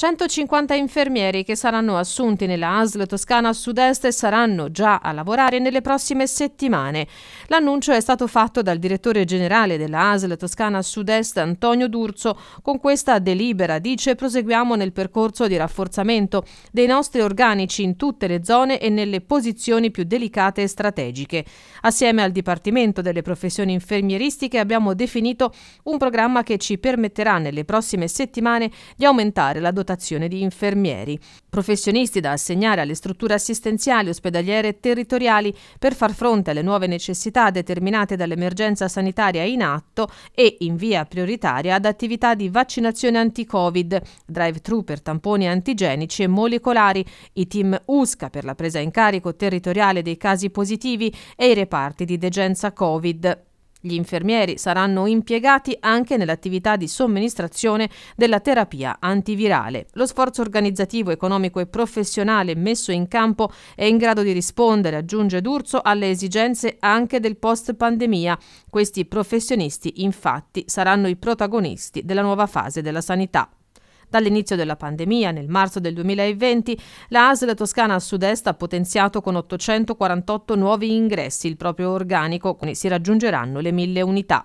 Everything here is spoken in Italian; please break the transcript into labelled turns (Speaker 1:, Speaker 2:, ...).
Speaker 1: 150 infermieri che saranno assunti nella ASL Toscana Sud-Est saranno già a lavorare nelle prossime settimane. L'annuncio è stato fatto dal direttore generale della ASL Toscana Sud-Est Antonio D'Urzo. Con questa delibera dice proseguiamo nel percorso di rafforzamento dei nostri organici in tutte le zone e nelle posizioni più delicate e strategiche. Assieme al Dipartimento delle professioni infermieristiche abbiamo definito un programma che ci permetterà nelle prossime settimane di aumentare la dotazione dotazione di infermieri, professionisti da assegnare alle strutture assistenziali, ospedaliere e territoriali per far fronte alle nuove necessità determinate dall'emergenza sanitaria in atto e in via prioritaria ad attività di vaccinazione anti-Covid, drive-thru per tamponi antigenici e molecolari, i team USCA per la presa in carico territoriale dei casi positivi e i reparti di degenza Covid. Gli infermieri saranno impiegati anche nell'attività di somministrazione della terapia antivirale. Lo sforzo organizzativo, economico e professionale messo in campo è in grado di rispondere, aggiunge D'Urso, alle esigenze anche del post-pandemia. Questi professionisti infatti saranno i protagonisti della nuova fase della sanità. Dall'inizio della pandemia, nel marzo del 2020, la ASL Toscana Sud-Est ha potenziato con 848 nuovi ingressi il proprio organico, quindi si raggiungeranno le 1000 unità.